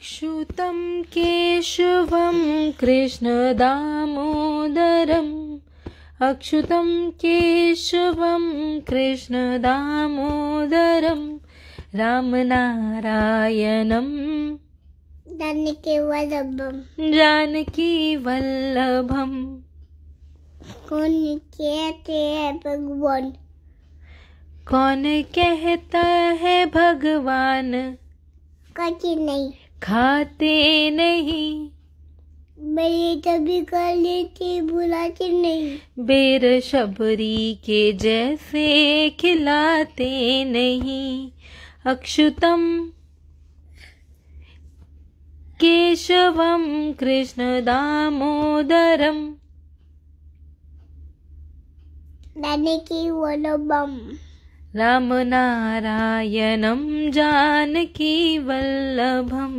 क्षुतं केशवं कृष्णदामोदरम् अक्षुतं केशवं कृष्णदामोदरं रामनारायणम् जानकीवल्लभम् जानकीवल्लभम् कौन कहते हैं भगवान कौन कहता है भगवान कभी नहीं खाते नहीं ये तभी कर लेती बुलाते नहीं बेरशबरी के जैसे खिलाते नहीं अक्षुतम केशवम कृष्ण दामोदरम दाने की वनोबम रामनारायणं जानकी वल्लभम्